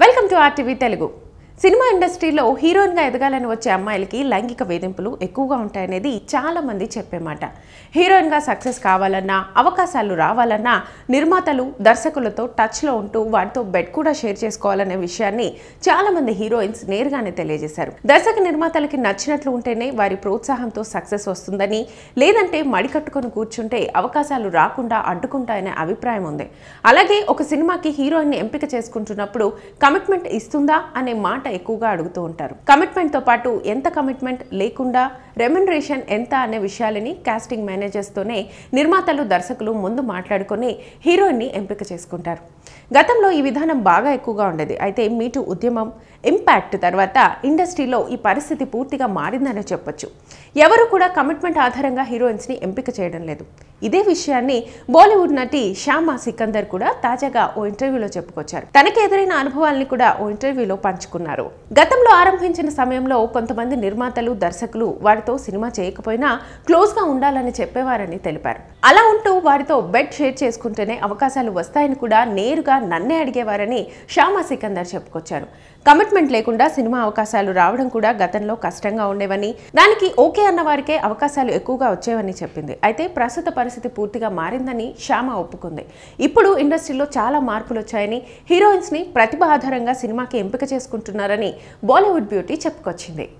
welcome to RTV Telugu cinema ఇండస్ట్రీలో హీరోయిన్గా ఎదగాలని వచ్చే అమ్మాయిలకి లైంగిక వేధింపులు ఎక్కువగా ఉంటాయనేది చాలామంది చెప్పేమాట హీరోయిన్గా సక్సెస్ కావాలన్నా అవకాశాలు రావాలన్నా నిర్మాతలు దర్శకులతో టచ్లో ఉంటూ వాటితో బెడ్ కూడా షేర్ చేసుకోవాలనే విషయాన్ని చాలామంది హీరోయిన్స్ నేరుగానే తెలియజేశారు దర్శక నిర్మాతలకి నచ్చినట్లు ఉంటేనే వారి ప్రోత్సాహంతో సక్సెస్ వస్తుందని లేదంటే మడికట్టుకొని కూర్చుంటే అవకాశాలు రాకుండా అడ్డుకుంటాయనే అభిప్రాయం ఉంది అలాగే ఒక సినిమాకి హీరోయిన్ ఎంపిక చేసుకుంటున్నప్పుడు కమిట్మెంట్ ఇస్తుందా అనే మాట ఎక్కువగా అడుగుతూ ఉంటారు కమిట్మెంట్తో పాటు ఎంత కమిట్మెంట్ లేకుండా రెమ్యునరేషన్ ఎంత అనే విషయాలని క్యాస్టింగ్ మేనేజర్స్తోనే నిర్మాతలు దర్శకులు ముందు మాట్లాడుకొని హీరోయిన్ని ఎంపిక చేసుకుంటారు గతంలో ఈ విధానం బాగా ఎక్కువగా ఉండేది అయితే మీటూ ఉద్యమం ఇంపాక్ట్ తర్వాత ఇండస్ట్రీలో ఈ పరిస్థితి పూర్తిగా మారిందనే చెప్పొచ్చు ఎవరు కూడా కమిట్మెంట్ ఆధారంగా హీరోయిన్స్ని ఎంపిక చేయడం లేదు ఇదే విషయాన్ని బాలీవుడ్ నటి శ్యామా సికందర్ కూడా తాజాగా ఓ ఇంటర్వ్యూలో చెప్పుకొచ్చారు తనకు ఎదురైన అనుభవాల్ని కూడా ఓ ఇంటర్వ్యూలో పంచుకున్నారు గతంలో ఆరంభించిన సమయంలో కొంతమంది నిర్మాతలు దర్శకులు వారితో వారితో సినిమా చేయకపోయినా క్లోజ్గా ఉండాలని చెప్పేవారని తెలిపారు అలా ఉంటూ వారితో బెడ్ షేర్ చేసుకుంటేనే అవకాశాలు వస్తాయని కూడా నేరుగా నన్నే అడిగేవారని శ్యామా సికందర్ చెప్పుకొచ్చారు కమిట్మెంట్ లేకుండా సినిమా అవకాశాలు రావడం కూడా గతంలో కష్టంగా ఉండేవని దానికి ఓకే అన్న వారికే అవకాశాలు ఎక్కువగా వచ్చేవని చెప్పింది అయితే ప్రస్తుత పరిస్థితి పూర్తిగా మారిందని శ్యామ ఒప్పుకుంది ఇప్పుడు ఇండస్ట్రీలో చాలా మార్పులు వచ్చాయని హీరోయిన్స్ ని ప్రతిభ ఆధారంగా సినిమాకి ఎంపిక చేసుకుంటున్నారని బాలీవుడ్ బ్యూటీ చెప్పుకొచ్చింది